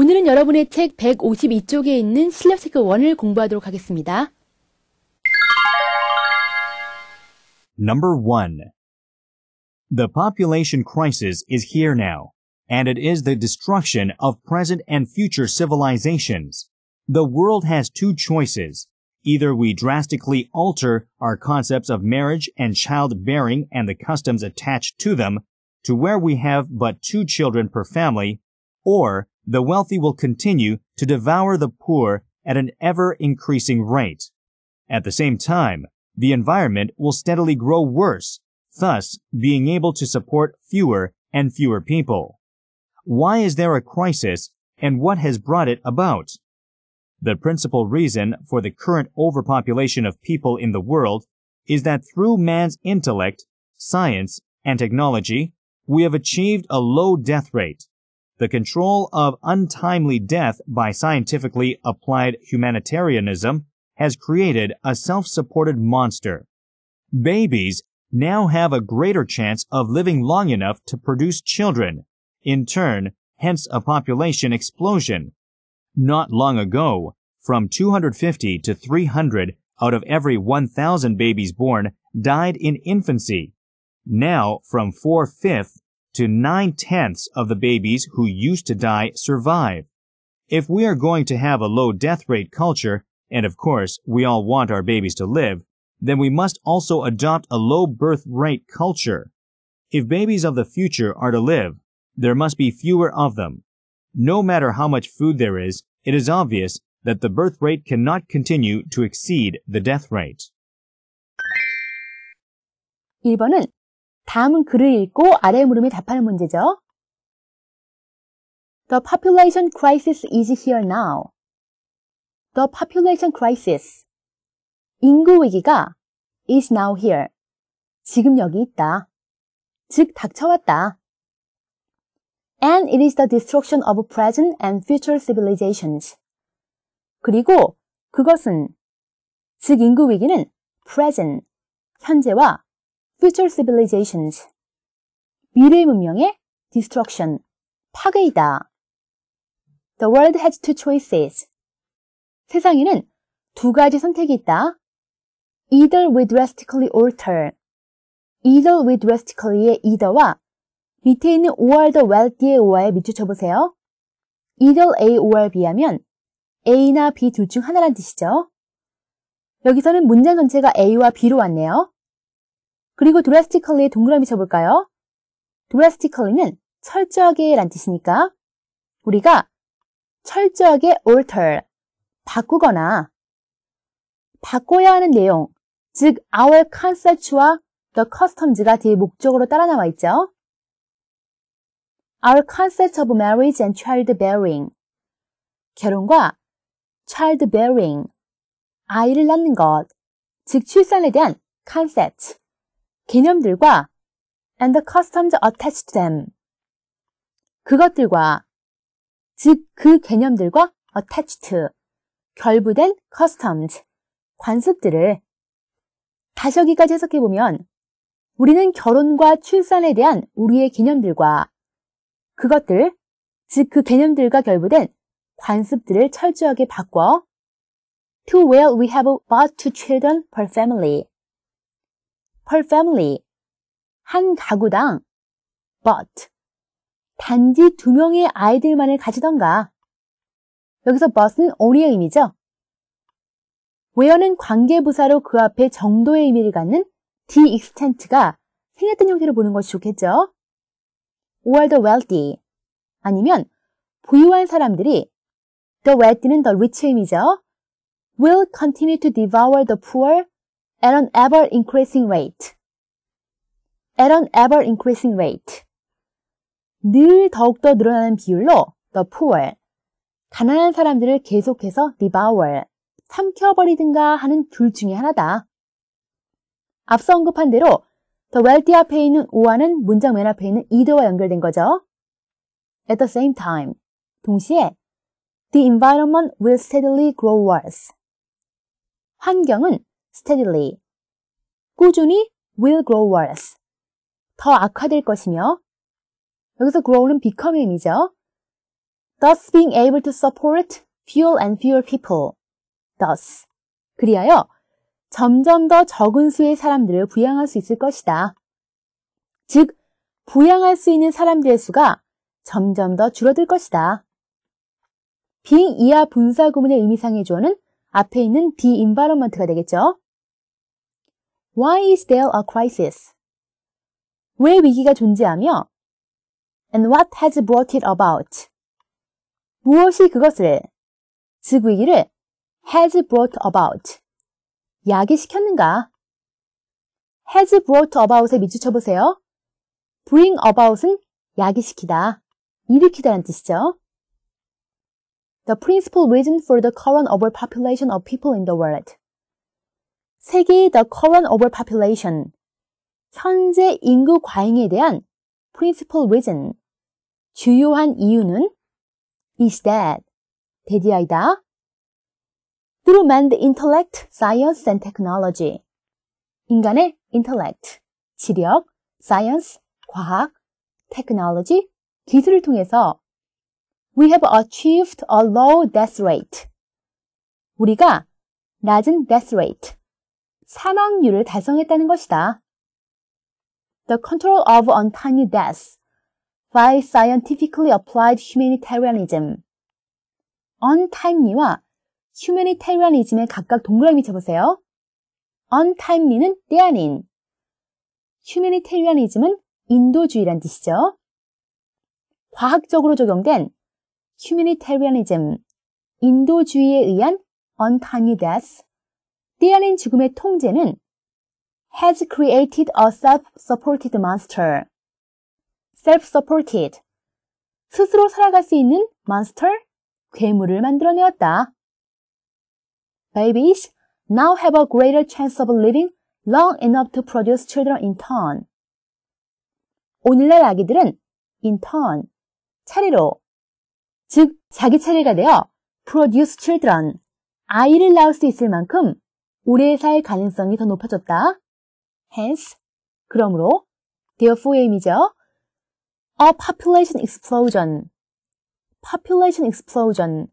오늘은 여러분의 책 152쪽에 있는 실력체크 1을 공부하도록 하겠습니다. Number 1. The population crisis is here now, and it is the destruction of present and future civilizations. The world has two choices. Either we drastically alter our concepts of marriage and childbearing and the customs attached to them to where we have but two children per family, or the wealthy will continue to devour the poor at an ever increasing rate. At the same time, the environment will steadily grow worse, thus being able to support fewer and fewer people. Why is there a crisis and what has brought it about? The principal reason for the current overpopulation of people in the world is that through man's intellect, science, and technology, we have achieved a low death rate the control of untimely death by scientifically applied humanitarianism has created a self-supported monster. Babies now have a greater chance of living long enough to produce children, in turn, hence a population explosion. Not long ago, from 250 to 300 out of every 1,000 babies born died in infancy. Now, from four-fifths to nine tenths of the babies who used to die survive. If we are going to have a low death rate culture, and of course we all want our babies to live, then we must also adopt a low birth rate culture. If babies of the future are to live, there must be fewer of them. No matter how much food there is, it is obvious that the birth rate cannot continue to exceed the death rate. 1번은 다음은 글을 읽고 아래 물음에 답하는 문제죠. The population crisis is here now. The population crisis. 인구 위기가 is now here. 지금 여기 있다. 즉, 닥쳐왔다. And it is the destruction of present and future civilizations. 그리고 그것은, 즉 인구 위기는 present, 현재와 future civilizations. 미래 문명의 destruction, 파괴이다. The world has two choices. 세상에는 두 가지 선택이 있다. Either we drastically alter. Either we drastically의 either와 밑에 있는 or the wealthy의 or에 밑줄쳐보세요. Either A or B 하면 A나 B 둘 중 하나란 뜻이죠. 여기서는 문장 전체가 A와 B로 왔네요. 그리고 drastically에 동그라미 쳐볼까요? drastically는 철저하게 란 뜻이니까 우리가 철저하게 alter, 바꾸거나 바꿔야 하는 내용, 즉 our concept와 the customs가 뒤에 목적으로 따라 나와 있죠. Our concept of marriage and childbearing, 결혼과 childbearing, 아이를 낳는 것, 즉 출산에 대한 concept, 개념들과 and the customs attached to them. 그것들과 즉 그 개념들과 attached 결부된 customs 관습들을 다시 여기까지 해석해 보면 우리는 결혼과 출산에 대한 우리의 개념들과 그것들 즉 그 개념들과 결부된 관습들을 철저하게 바꿔 To where we have about two children per family. per family. 한 가구당. but. 단지 두 명의 아이들만을 가지던가. 여기서 but은 only의 의미죠. where는 관계부사로 그 앞에 정도의 의미를 갖는 the extent가 생략된 형태로 보는 것이 좋겠죠. or the wealthy 아니면 부유한 사람들이 the wealthy는 the rich의 의미죠. will continue to devour the poor at an ever increasing rate. at an ever increasing rate. 늘 더욱더 늘어나는 비율로 the poor, 가난한 사람들을 계속해서 devour, 삼켜버리든가 하는 둘 중에 하나다. 앞서 언급한 대로 the wealthy 앞에 있는 o 와는 문장 맨 앞에 있는 e 이더와 연결된 거죠. At the same time, 동시에 the environment will steadily grow worse. 환경은 steadily. 꾸준히 will grow worse. 더 악화될 것이며 여기서 grow는 become이죠. thus being able to support f u e l and fewer people. thus. 그리하여 점점 더 적은 수의 사람들을 부양할 수 있을 것이다. 즉, 부양할 수 있는 사람들의 수가 점점 더 줄어들 것이다. 빙 이하 분사 구문의 의미상의 조어는 앞에 있는 the environment가 되겠죠. Why is there a crisis? 왜 위기가 존재하며? And what has brought it about? 무엇이 그것을, 즉 위기를 has brought about, 야기시켰는가? has brought about에 밑줄쳐보세요. bring about은 야기시키다, 일으키다는 뜻이죠. the principal reason for the current overpopulation of people in the world. 세계 the current overpopulation. 현재 인구 과잉에 대한 principal reason. 주요한 이유는 is that. 대디아이다. Through man's intellect, science and technology. 인간의 intellect, 지력, science, 과학, technology, 기술을 통해서 We have achieved a low death rate. 우리가 낮은 death rate, 사망률을 달성했다는 것이다. The control of untimely deaths by scientifically applied humanitarianism. untimely와 humanitarianism에 각각 동그라미 쳐보세요 untimely는 때아닌, humanitarianism은 인도주의란 뜻이죠. 과학적으로 적용된 humanitarianism, 인도주의에 의한 untimely death, 뛰어난 죽음의 통제는 has created a self-supported monster. self-supported. 스스로 살아갈 수 있는 monster, 괴물을 만들어내었다. Babies now have a greater chance of living long enough to produce children in turn. 오늘날 아기들은 in turn, 차례로 즉 자기 차례가 되어 produce children, 아이를 낳을 수 있을 만큼 오래 살 가능성이 더 높아졌다. hence, 그러므로 therefore aim이죠. a population explosion, population explosion,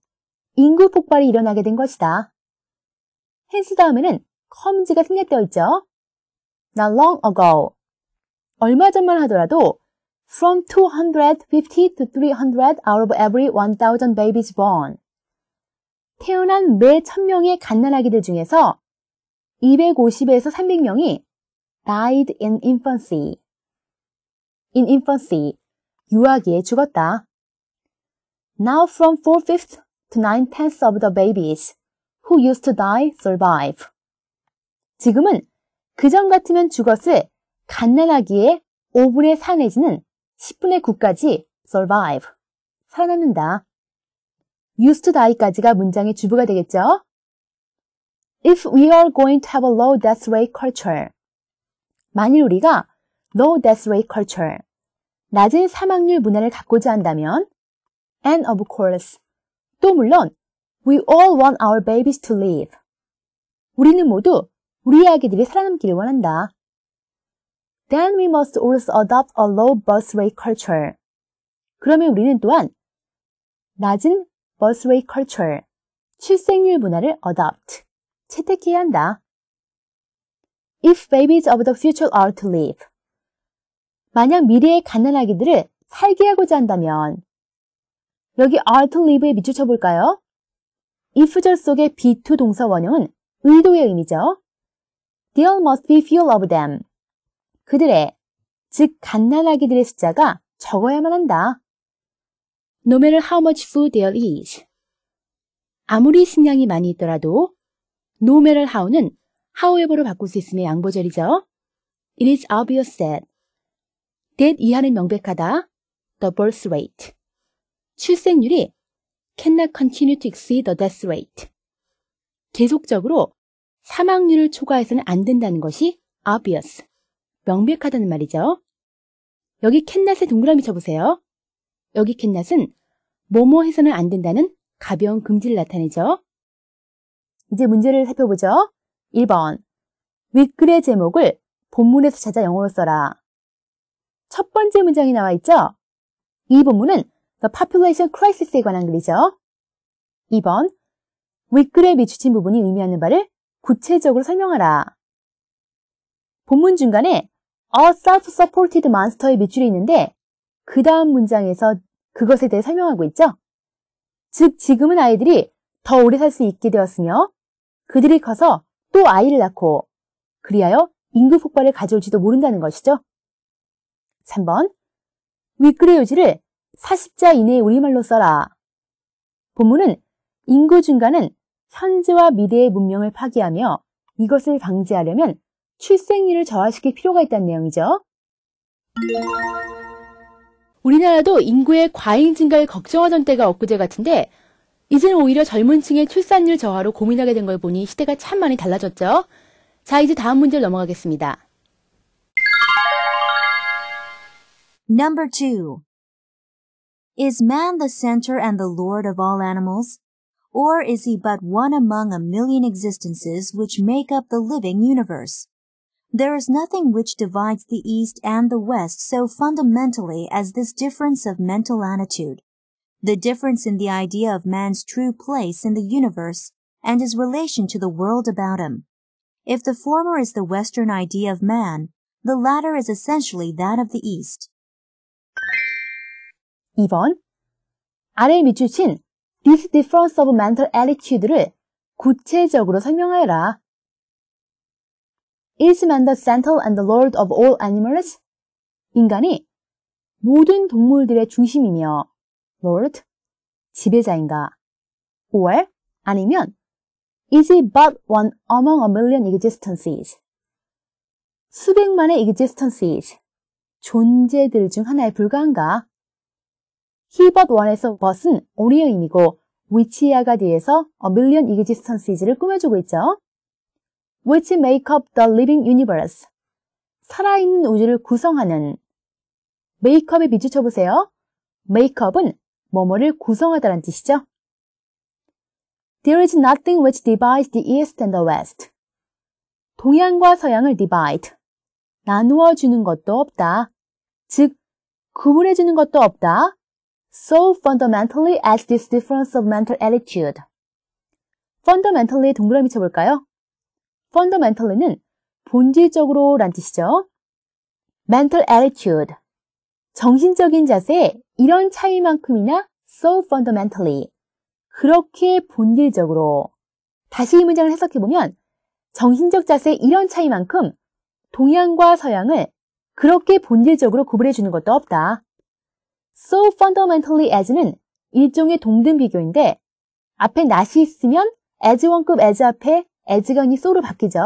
인구 폭발이 일어나게 된 것이다. hence 다음에는 come지가 생략되어 있죠. not long ago, 얼마 전만 하더라도 from 250 to 300 out of every 1,000 babies born. 태어난 매 1000명의 갓난아기들 중에서 250에서 300명이 died in infancy. in infancy. 유아기에 죽었다. Now from 4/5 to 9/10 of the babies who used to die survive. 지금은 그전 같으면 죽었을 갓난아기의 5분의 4 내지는 10분의 9까지 survive, 살아남는다. used to die까지가 문장의 주부가 되겠죠? If we are going to have a low death rate culture, 만일 우리가 low death rate culture, 낮은 사망률 문화를 갖고자 한다면 and of course, 또 물론 we all want our babies to live, 우리는 모두 우리의 아기들이 살아남기를 원한다. then we must also adopt a low bus rate culture. 그러면 우리는 또한 낮은 bus rate culture, 출생률 문화를 adopt, 채택해야 한다. If babies of the future are to live. 만약 미래의 갓난아기들을 살게 하고자 한다면 여기 are to live에 밑줄쳐 볼까요? if절 속의 be to 동사 원형은 의도의 의미죠. d h e r e must be few of them. 그들의, 즉 갓난아기들의 숫자가 적어야만 한다. No matter how much food there is. 아무리 식량이 많이 있더라도 no matter how는 however로 바꿀 수 있음의 양보절이죠. It is obvious that that 이하는 명백하다. The birth rate. 출생률이 cannot continue to exceed the death rate. 계속적으로 사망률을 초과해서는 안 된다는 것이 obvious. 명백하다는 말이죠. 여기 캔낫의 동그라미 쳐보세요. 여기 캔낫은 뭐뭐 해서는 안 된다는 가벼운 금지를 나타내죠. 이제 문제를 살펴보죠. 1번 윗글의 제목을 본문에서 찾아 영어로 써라. 첫 번째 문장이 나와 있죠. 이 본문은 The Population Crisis에 관한 글이죠. 2번 윗글의 비추친 부분이 의미하는 바를 구체적으로 설명하라. 본문 중간에 A 어, self-supported monster의 매출이 있는데 그 다음 문장에서 그것에 대해 설명하고 있죠. 즉 지금은 아이들이 더 오래 살 수 있게 되었으며 그들이 커서 또 아이를 낳고 그리하여 인구 폭발을 가져올지도 모른다는 것이죠. 3번 윗글의 요지를 40자 이내의 우리말로 써라. 본문은 인구 증가는 현재와 미래의 문명을 파괴하며 이것을 방지하려면 출생률을 저하시킬 필요가 있다는 내용이죠. 우리나라도 인구의 과잉 증가를 걱정하던 때가 엊그제 같은데 이제는 오히려 젊은 층의 출산율 저하로 고민하게 된 걸 보니 시대가 참 많이 달라졌죠. 자, 이제 다음 문제로 넘어가겠습니다. Number 2. Is man the center and the lord of all animals? Or is he but one among a million existences which make up the living universe? There is nothing which divides the East and the West so fundamentally as this difference of mental attitude, the difference in the idea of man's true place in the universe and his relation to the world about him. If the former is the Western idea of man, the latter is essentially that of the East. 2번 아래에 비추신 This difference of mental attitude를 구체적으로 설명하여라. is man the center and the lord of all animals? 인간이 모든 동물들의 중심이며 lord 지배자인가? or 아니면 is he but one among a million existences? 수백만의 existences 존재들 중 하나에 불과한가? he but one에서 but은 오리의 의미고 which 야가 뒤에서 a million existences를 꾸며주고 있죠. which make up the living universe. 살아있는 우주를 구성하는 메이크업에 비추쳐 보세요. 메이크업은 뭐뭐를 구성하다란 뜻이죠. There is nothing which divides the East and the West. 동양과 서양을 divide, 나누어 주는 것도 없다. 즉, 구분해 주는 것도 없다. So fundamentally as this difference of mental attitude. fundamentally 동그라미 쳐볼까요? fundamentally는 본질적으로 란 뜻이죠. mental attitude, 정신적인 자세 이런 차이만큼이나 so fundamentally, 그렇게 본질적으로. 다시 이 문장을 해석해보면 정신적 자세 이런 차이만큼 동양과 서양을 그렇게 본질적으로 구분해주는 것도 없다. so fundamentally as는 일종의 동등 비교인데 앞에 not이 있으면 as 원급 as 앞에 에즈건이 소로 바뀌죠.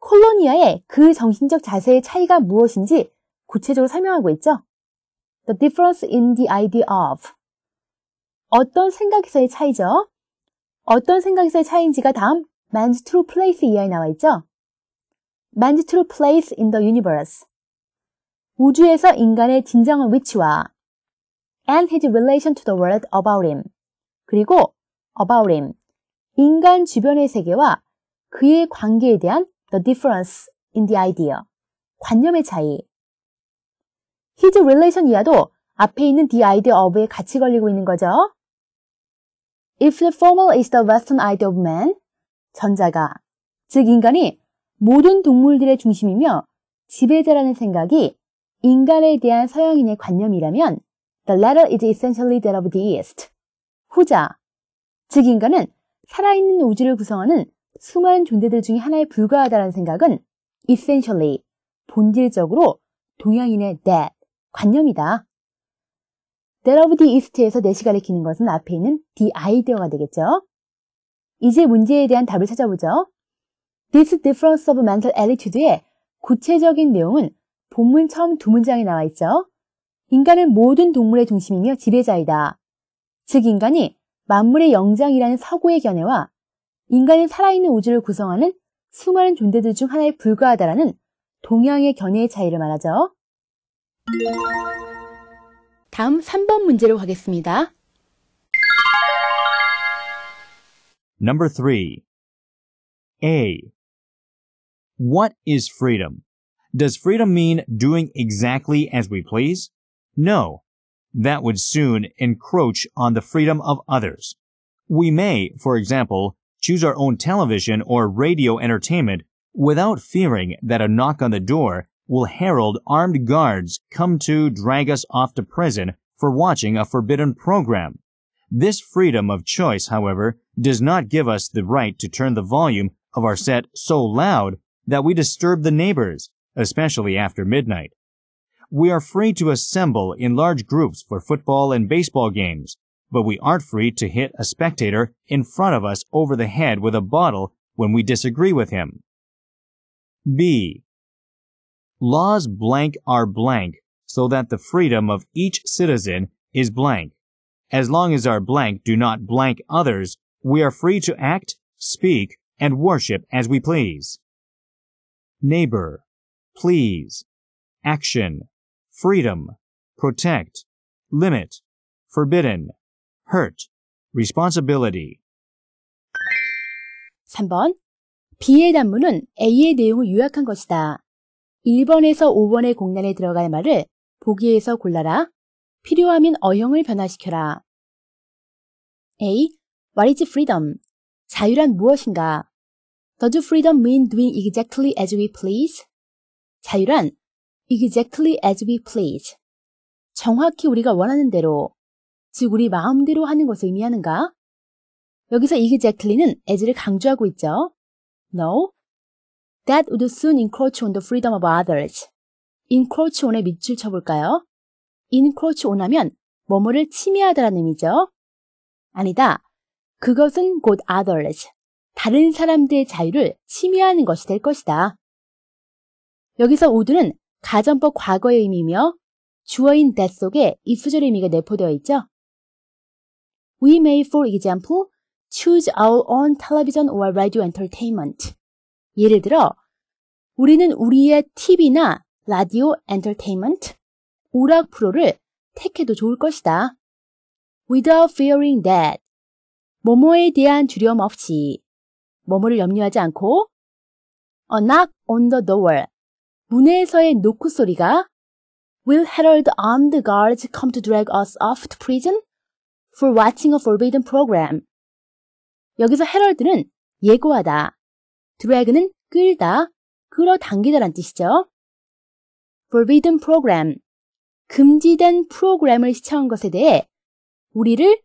콜로니아의 그 정신적 자세의 차이가 무엇인지 구체적으로 설명하고 있죠. The difference in the idea of 어떤 생각에서의 차이죠. 어떤 생각에서의 차이인지가 다음 man's true place 이하에 나와 있죠. man's true place in the universe 우주에서 인간의 진정한 위치와 and his relation to the world about him 그리고 about him 인간 주변의 세계와 그의 관계에 대한 the difference in the idea, 관념의 차이. his relation 이하도 앞에 있는 the idea of에 같이 걸리고 있는 거죠. If the f o r m a l is the western idea of man, 전자가, 즉 인간이 모든 동물들의 중심이며 지배자라는 생각이 인간에 대한 서양인의 관념이라면 the latter is essentially that of the East. 후자, 즉 인간은 살아있는 우주를 구성하는 수많은 존재들 중에 하나에 불과하다는 생각은 essentially, 본질적으로 동양인의 that, 관념이다. That of the East에서 4시가 읽키는 것은 앞에 있는 the ide어가 되겠죠. 이제 문제에 대한 답을 찾아보죠. This difference of mental attitude의 구체적인 내용은 본문 처음 두 문장에 나와 있죠. 인간은 모든 동물의 중심이며 지배자이다. 즉 인간이 만물의 영장이라는 사고의 견해와 인간은 살아있는 우주를 구성하는 수많은 존재들 중 하나에 불과하다라는 동양의 견해의 차이를 말하죠. 다음 3번 문제로 가겠습니다. Number 3. A. What is freedom? Does freedom mean doing exactly as we please? No, that would soon encroach on the freedom of others. We may, for example, choose our own television or radio entertainment without fearing that a knock on the door will herald armed guards come to drag us off to prison for watching a forbidden program. This freedom of choice, however, does not give us the right to turn the volume of our set so loud that we disturb the neighbors, especially after midnight. We are free to assemble in large groups for football and baseball games, but we aren't free to hit a spectator in front of us over the head with a bottle when we disagree with him. B. Laws blank are blank so that the freedom of each citizen is blank. As long as our blank do not blank others, we are free to act, speak, and worship as we please. Neighbor, please, action, freedom, protect, limit, forbidden, hurt, responsibility. 3번. B의 단문은 A의 내용을 요약한 것이다. 1번에서 5번의 공란에 들어갈 말을 보기에서 골라라. 필요하면 어형을 변화시켜라. A. What is freedom? 자유란 무엇인가? Does freedom mean doing exactly as we please? 자유란 exactly as we please. 정확히 우리가 원하는 대로, 즉 우리 마음대로 하는 것을 의미하는가? 여기서 exactly는 as를 강조하고 있죠. No, that would soon encroach on the freedom of others. encroach on에 밑줄 쳐볼까요? encroach on 하면 뭐뭐를 침해하다라는 의미죠. 아니다. 그것은 곧 others, 다른 사람들의 자유를 침해하는 것이 될 것이다. 여기서 would는 가정법 과거의 의미며 주어인 that 속에 이 수절의 의미가 내포되어 있죠. We may, for example, choose our own television or radio entertainment. 예를 들어, 우리는 우리의 TV나 라디오 entertainment, 오락 프로를 택해도 좋을 것이다. Without fearing that, 뭐뭐에 대한 두려움 없이, 뭐뭐를 염려하지 않고, a knock on the door, 문에서의 노크 소리가 Will Harold armed guards come to drag us off to prison for watching a forbidden program? 여기서 herald는 예고하다, drag는 끌다, 끌어당기다란 뜻이죠. forbidden program, 금지된 프로그램을 시청한 것에 대해 우리를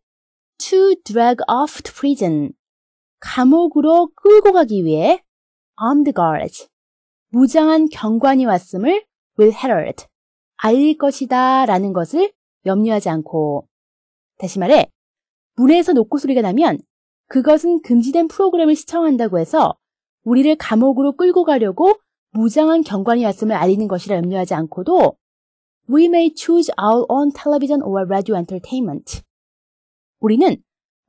to drag off to prison, 감옥으로 끌고 가기 위해 armed guards, 무장한 경관이 왔음을 will herald, 알릴 것이다 라는 것을 염려하지 않고 다시 말해 문에서 녹고 소리가 나면 그것은 금지된 프로그램을 시청한다고 해서 우리를 감옥으로 끌고 가려고 무장한 경관이 왔음을 알리는 것이라 염려하지 않고도 We may choose our own television or radio entertainment. 우리는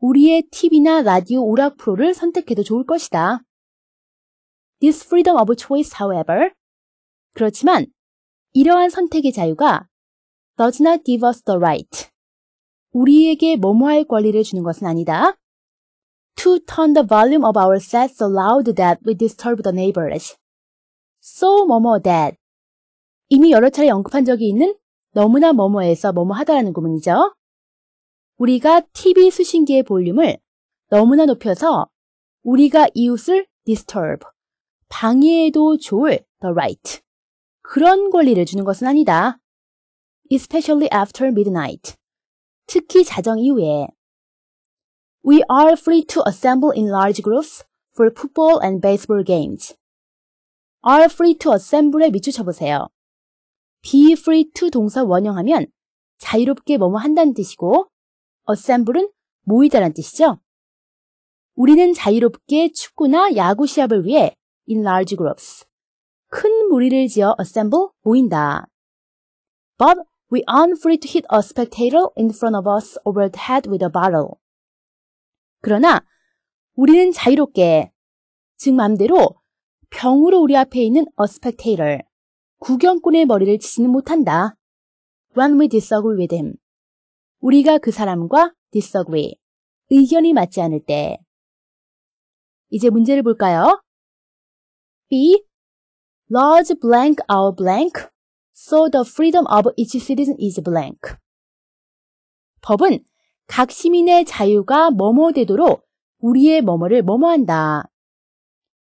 우리의 TV나 라디오 오락 프로를 선택해도 좋을 것이다. This freedom of choice, however, 그렇지만 이러한 선택의 자유가 does not give us the right. 우리에게 뭐뭐할 권리를 주는 것은 아니다. To turn the volume of our set so loud that we disturb the neighbors. So 뭐뭐 that. 이미 여러 차례 언급한 적이 있는 너무나 뭐뭐해서 뭐뭐하다라는 구문이죠. 우리가 TV 수신기의 볼륨을 너무나 높여서 우리가 이웃을 disturb, 방해해도 좋을 the right. 그런 권리를 주는 것은 아니다. especially after midnight. 특히 자정 이후에. We are free to assemble in large groups for football and baseball games. are free to assemble에 밑추쳐 보세요. be free to 동사 원형하면 자유롭게 뭐뭐 한다는 뜻이고 assemble은 모이다란 뜻이죠. 우리는 자유롭게 축구나 야구 시합을 위해 in large groups. 큰 무리를 지어 assemble, 모인다. But we aren't free to hit a spectator in front of us over the head with a bottle. 그러나 우리는 자유롭게, 즉 맘대로 병으로 우리 앞에 있는 a spectator, 구경꾼의 머리를 치지는 못한다. When we disagree with him. 우리가 그 사람과 disagree, 의견이 맞지 않을 때. 이제 문제를 볼까요? B. Large blank a r blank, so the freedom of each citizen is blank. 법은 각 시민의 자유가 뭐뭐 되도록 우리의 뭐뭐를 뭐뭐한다.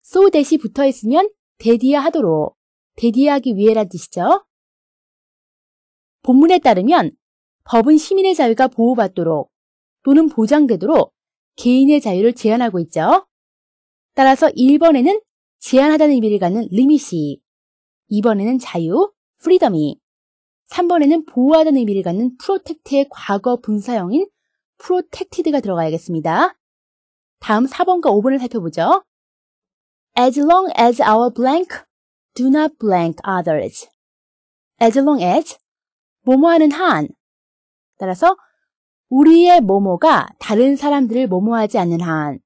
so that이 붙어 있으면 대디야 하도록, 대디하기 위해란 뜻이죠. 본문에 따르면 법은 시민의 자유가 보호받도록 또는 보장되도록 개인의 자유를 제한하고 있죠. 따라서 1번에는 제한하다는 의미를 갖는 리밋이 2번에는 자유, 프리덤이 3번에는 보호하다는 의미를 갖는 프로텍트의 과거 분사형인 프로텍티드가 들어가야겠습니다. 다음 4번과 5번을 살펴보죠. As long as our blank do not blank others. As long as 뭐뭐하는 한 따라서 우리의 모모가 다른 사람들을 모모하지 않는 한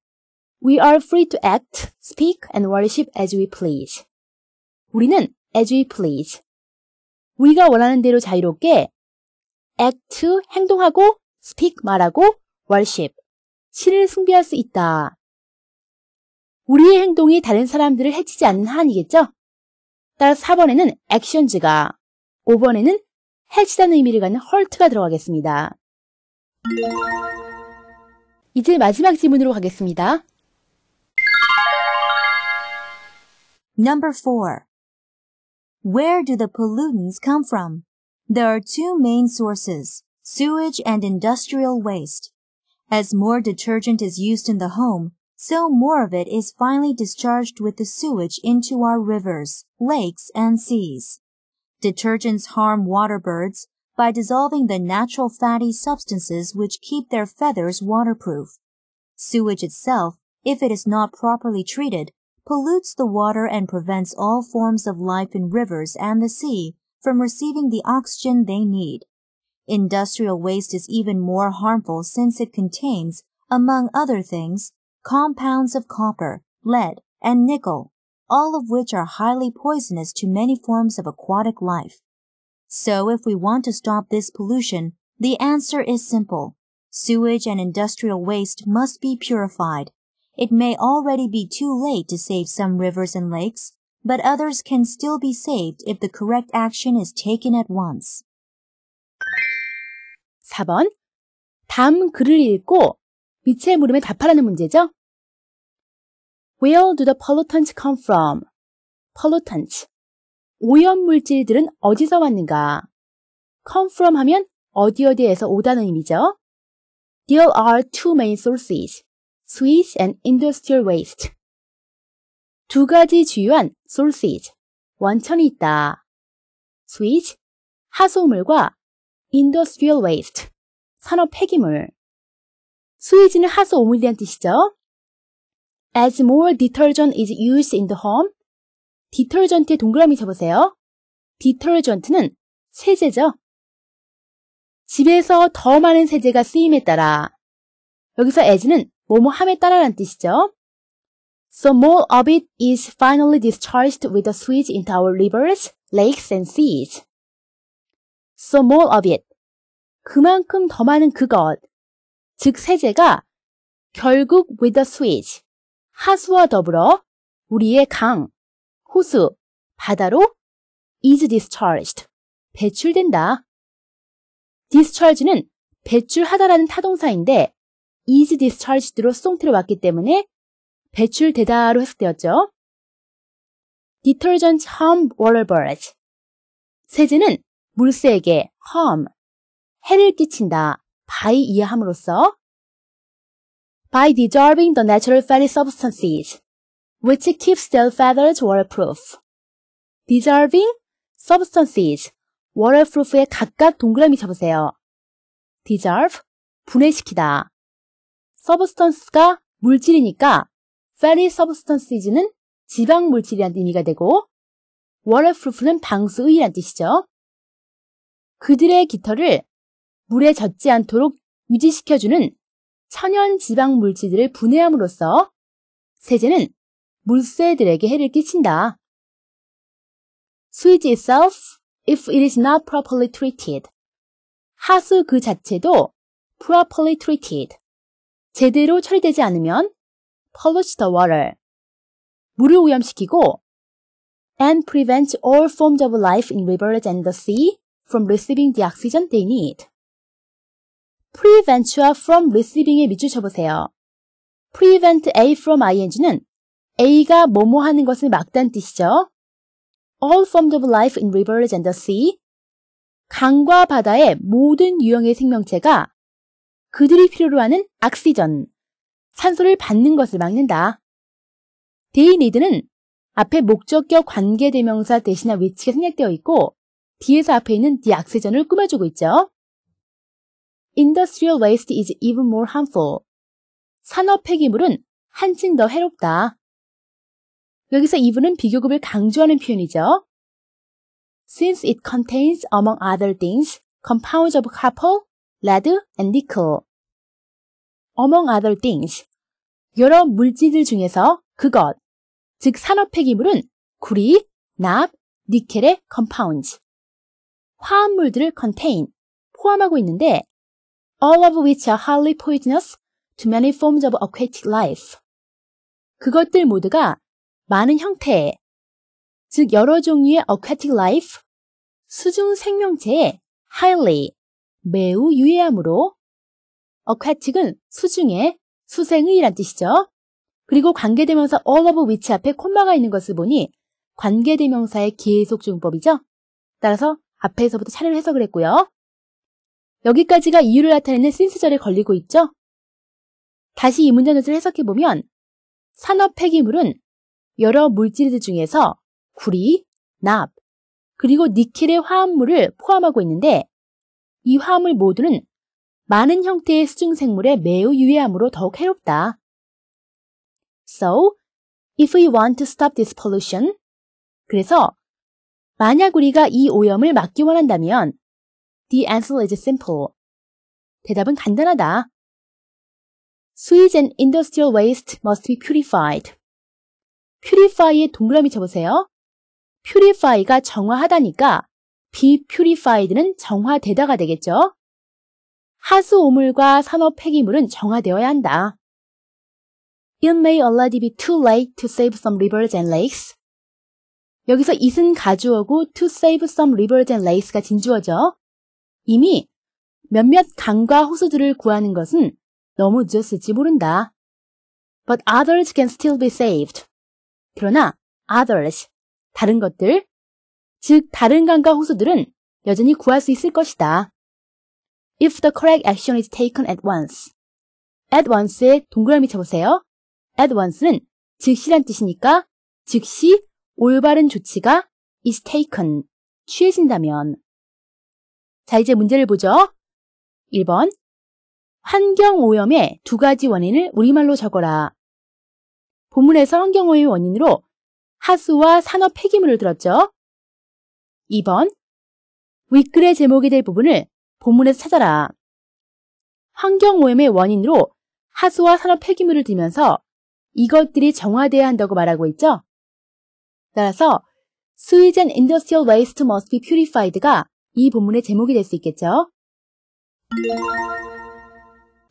We are free to act, speak, and worship as we please. 우리는 as we please. 우리가 원하는 대로 자유롭게 act, 행동하고 speak, 말하고 worship, 신을 숭배할 수 있다. 우리의 행동이 다른 사람들을 해치지 않는 한이겠죠? 따라서 4번에는 actions가, 5번에는 해치다는 의미를 갖는 hurt가 들어가겠습니다. 이제 마지막 질문으로 가겠습니다. Number 4. Where do the pollutants come from? There are two main sources, sewage and industrial waste. As more detergent is used in the home, so more of it is finally discharged with the sewage into our rivers, lakes, and seas. Detergents harm water birds by dissolving the natural fatty substances which keep their feathers waterproof. Sewage itself if it is not properly treated, pollutes the water and prevents all forms of life in rivers and the sea from receiving the oxygen they need. Industrial waste is even more harmful since it contains, among other things, compounds of copper, lead, and nickel, all of which are highly poisonous to many forms of aquatic life. So if we want to stop this pollution, the answer is simple. Sewage and industrial waste must be purified it may already be too late to save some rivers and lakes, but others can still be saved if the correct action is taken at once. 4번. 다음 글을 읽고 밑에 물음에 답하라는 문제죠. Where do the pollutants come from? pollutants. 오염물질들은 어디서 왔는가? come from 하면 어디 어디에서 오다는 의미죠. There are two main sources. sewage and industrial waste. 두 가지 주요한 sources, 원천이 있다. sewage, 하수물과 industrial waste, 산업 폐기물. 스위지는 하수 오물이란 뜻이죠. As more detergent is used in the home, 디터전트에 동그라미 쳐보세요. 디터전트는 세제죠. 집에서 더 많은 세제가 쓰임에 따라 여기서 as는 뭐뭐함에 따라란 뜻이죠. So more of it is finally discharged with a switch into our rivers, lakes, and seas. So more of it. 그만큼 더 많은 그것. 즉 세제가 결국 with a switch. 하수와 더불어 우리의 강, 호수, 바다로 is discharged. 배출된다. discharge는 배출하다라는 타동사인데 is discharged로 수동태로 왔기 때문에 배출되다로 해석되었죠. detergent harm water birds. 세제는 물새에게 harm, 해를 끼친다, by 이하함으로써 by dissolving the natural fatty substances, which keeps their feathers waterproof. dissolving substances, waterproof에 각각 동그라미 쳐보세요. dissolve, 분해시키다. 서브스턴스가 물질이니까 fatty substances는 지방 물질이란 의미가 되고 waterproof는 방수의란 뜻이죠. 그들의 깃털을 물에 젖지 않도록 유지시켜주는 천연 지방 물질들을 분해함으로써 세제는 물새들에게 해를 끼친다. Sewage itself, if it is not properly treated. 하수 그 자체도 properly treated. 제대로 처리되지 않으면 pollute the water, 물을 오염시키고 and prevent all forms of life in rivers and the sea from receiving the oxygen they need. prevent와 from receiving에 밑줄 쳐보세요. prevent A from ing는 A가 뭐뭐 하는 것을 막단 뜻이죠. all forms of life in rivers and the sea 강과 바다의 모든 유형의 생명체가 그들이 필요로 하는 악시전, 산소를 받는 것을 막는다. 데이 니드는 앞에 목적격 관계대명사 대신한 위치가 생략되어 있고 뒤에서 앞에 있는 디악세전을 꾸며주고 있죠. Industrial waste is even more harmful. 산업 폐기물은 한층 더 해롭다. 여기서 even은 비교급을 강조하는 표현이죠. Since it contains among other things compounds of copper, lead and nickel. Among other things. 여러 물질들 중에서 그것, 즉 산업 폐기물은 구리, 납, 니켈의 compounds, 화합물들을 contain, 포함하고 있는데 all of which are highly poisonous to many forms of aquatic life. 그것들 모두가 많은 형태의, 즉 여러 종류의 aquatic life, 수중 생명체에 highly, 매우 유해하므로 aquatic은 수중에 수생의란 뜻이죠. 그리고 관계대명사 all of which 앞에 콤마가 있는 것을 보니 관계대명사의 계속중법이죠 따라서 앞에서부터 차례로 해석을 했고요. 여기까지가 이유를 나타내는 since절에 걸리고 있죠. 다시 이 문장 연을 해석해보면 산업 폐기물은 여러 물질들 중에서 구리, 납, 그리고 니켈의 화합물을 포함하고 있는데 이 화합물 모두는 많은 형태의 수중생물에 매우 유해함으로 더욱 해롭다. So, if we want to stop this pollution, 그래서 만약 우리가 이 오염을 막기 원한다면 the answer is simple. 대답은 간단하다. Sewage and industrial waste must be purified. purify의 동그라미 쳐보세요. purify가 정화하다니까 be purified는 정화되다가 되겠죠. 하수 오물과 산업 폐기물은 정화되어야 한다. It may already be too late to save some rivers and lakes. 여기서 이은 가주어고 to save some rivers and lakes가 진주어죠. 이미 몇몇 강과 호수들을 구하는 것은 너무 늦었을지 모른다. But others can still be saved. 그러나 others, 다른 것들, 즉 다른 강과 호수들은 여전히 구할 수 있을 것이다. If the correct action is taken at once. at once에 동그라미 쳐보세요. at once는 즉시란 뜻이니까 즉시 올바른 조치가 is taken, 취해진다면. 자, 이제 문제를 보죠. 1번. 환경오염의 두 가지 원인을 우리말로 적어라. 본문에서 환경오염의 원인으로 하수와 산업 폐기물을 들었죠. 2번 윗글의 제목이 될 부분을 본문에서 찾아라. 환경 오염의 원인으로 하수와 산업 폐기물을 들면서 이것들이 정화돼야 한다고 말하고 있죠. 따라서 Sewage and Industrial Waste Must Be Purified가 이 본문의 제목이 될 수 있겠죠.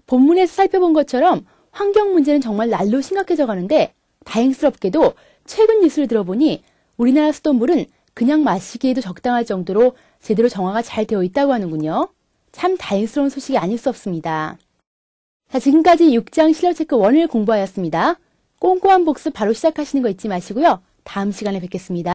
본문에서 살펴본 것처럼 환경 문제는 정말 날로 심각해져 가는데 다행스럽게도 최근 뉴스를 들어보니 우리나라 수돗물은 그냥 마시기에도 적당할 정도로 제대로 정화가 잘 되어 있다고 하는군요. 참 다행스러운 소식이 아닐 수 없습니다. 자, 지금까지 6장 실력체크 원을 공부하였습니다. 꼼꼼한 복습 바로 시작하시는 거 잊지 마시고요. 다음 시간에 뵙겠습니다.